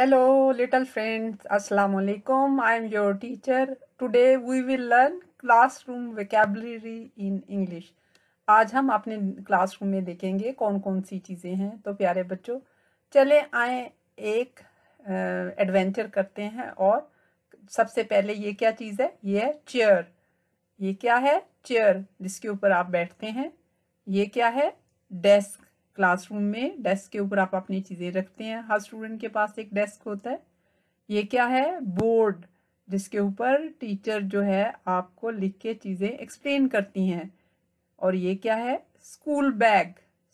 Hello little friends friends, Assalamualaikum. I am your teacher. Today we will learn classroom vocabulary in English आज हम अपने classroom में देखेंगे कौन कौन सी चीज़ें हैं तो प्यारे बच्चों चले आए एक एडवेंचर करते हैं और सबसे पहले ये क्या चीज़ है ये है चेयर ये क्या है चेयर जिसके ऊपर आप बैठते हैं ये क्या है डेस्क क्लासरूम में डेस्क के ऊपर आप अपनी चीज़ें रखते हैं हर स्टूडेंट के पास एक डेस्क होता है ये क्या है बोर्ड जिसके ऊपर टीचर जो है आपको लिख के चीज़ें एक्सप्लेन करती हैं और ये क्या है स्कूल बैग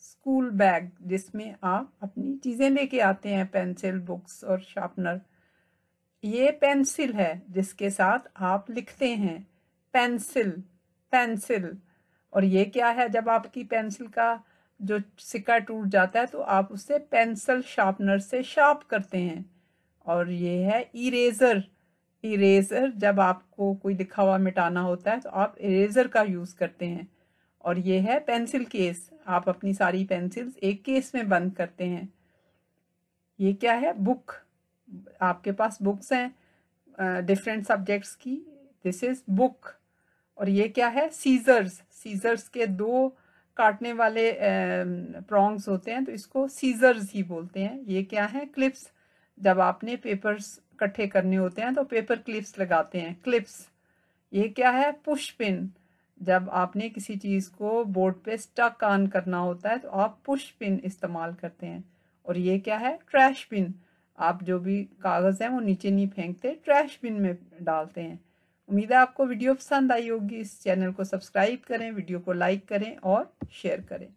स्कूल बैग जिसमें आप अपनी चीज़ें लेके आते हैं पेंसिल बुक्स और शार्पनर ये पेंसिल है जिसके साथ आप लिखते हैं पेंसिल पेंसिल और ये क्या है जब आपकी पेंसिल का जो सिक्का टूट जाता है तो आप उससे पेंसिल शार्पनर से शार्प करते हैं और ये है इरेज़र इरेज़र जब आपको कोई दिखावा हुआ मिटाना होता है तो आप इरेज़र का यूज़ करते हैं और ये है पेंसिल केस आप अपनी सारी पेंसिल्स एक केस में बंद करते हैं ये क्या है बुक आपके पास बुक्स हैं डिफरेंट सब्जेक्ट्स की दिस इज़ बुक और ये क्या है सीजर्स सीजर्स के दो काटने वाले प्रोंग्स होते हैं तो इसको सीजर्स ही बोलते हैं ये क्या है क्लिप्स जब आपने पेपर्स इकट्ठे करने होते हैं तो पेपर क्लिप्स लगाते हैं क्लिप्स ये क्या है पुश पिन जब आपने किसी चीज़ को बोर्ड पे स्टक ऑन करना होता है तो आप पुश पिन इस्तेमाल करते हैं और ये क्या है ट्रैश पिन आप जो भी कागज़ हैं वो नीचे नहीं फेंकते ट्रैश बिन में डालते हैं उम्मीद है आपको वीडियो पसंद आई होगी इस चैनल को सब्सक्राइब करें वीडियो को लाइक करें और शेयर करें